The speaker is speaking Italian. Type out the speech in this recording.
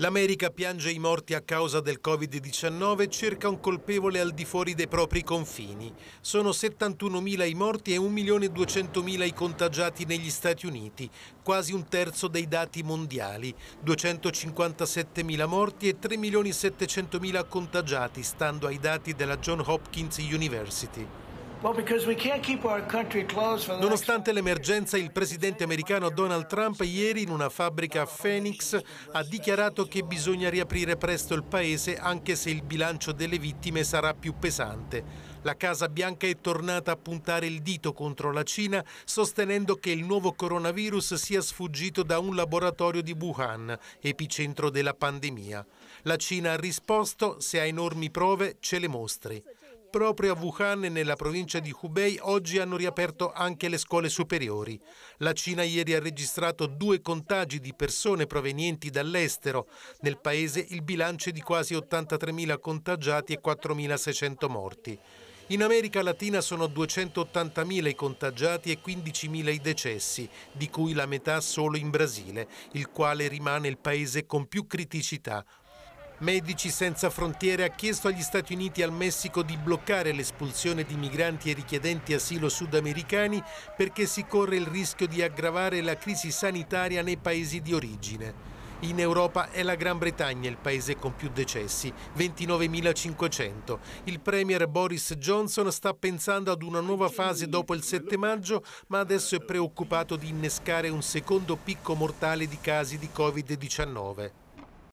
L'America piange i morti a causa del Covid-19 e cerca un colpevole al di fuori dei propri confini. Sono 71.000 i morti e 1.200.000 i contagiati negli Stati Uniti, quasi un terzo dei dati mondiali. 257.000 morti e 3.700.000 contagiati, stando ai dati della John Hopkins University. Nonostante l'emergenza, il presidente americano Donald Trump ieri in una fabbrica a Phoenix ha dichiarato che bisogna riaprire presto il paese anche se il bilancio delle vittime sarà più pesante. La Casa Bianca è tornata a puntare il dito contro la Cina sostenendo che il nuovo coronavirus sia sfuggito da un laboratorio di Wuhan, epicentro della pandemia. La Cina ha risposto se ha enormi prove ce le mostri. Proprio a Wuhan nella provincia di Hubei oggi hanno riaperto anche le scuole superiori. La Cina ieri ha registrato due contagi di persone provenienti dall'estero. Nel paese il bilancio è di quasi 83.000 contagiati e 4.600 morti. In America Latina sono 280.000 i contagiati e 15.000 i decessi, di cui la metà solo in Brasile, il quale rimane il paese con più criticità, Medici Senza Frontiere ha chiesto agli Stati Uniti e al Messico di bloccare l'espulsione di migranti e richiedenti asilo sudamericani perché si corre il rischio di aggravare la crisi sanitaria nei paesi di origine. In Europa è la Gran Bretagna il paese con più decessi, 29.500. Il premier Boris Johnson sta pensando ad una nuova fase dopo il 7 maggio, ma adesso è preoccupato di innescare un secondo picco mortale di casi di Covid-19.